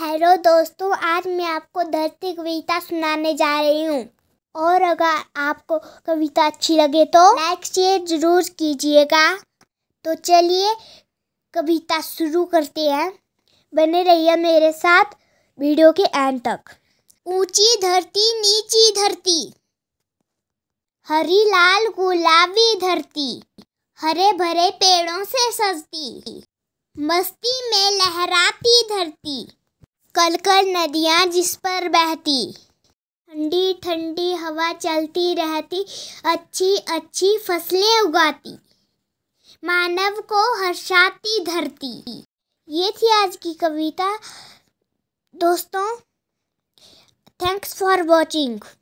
hello दोस्तों आज मैं आपको धरती कविता सुनाने जा रही हूँ और अगर आपको कविता अच्छी लगे तो लाइक शेयर जरूर कीजिएगा तो चलिए कविता शुरू करते हैं बने रहिए मेरे साथ वीडियो के एंड तक ऊंची धरती नीची धरती हरी लाल गुलाबी धरती हरे भरे पेड़ों से सजती मस्ती में लहराती धरती कल कल नदियाँ जिस पर बहती ठंडी ठंडी हवा चलती रहती अच्छी अच्छी फसलें उगाती मानव को हर्षाती धरती ये थी आज की कविता दोस्तों थैंक्स फॉर वॉचिंग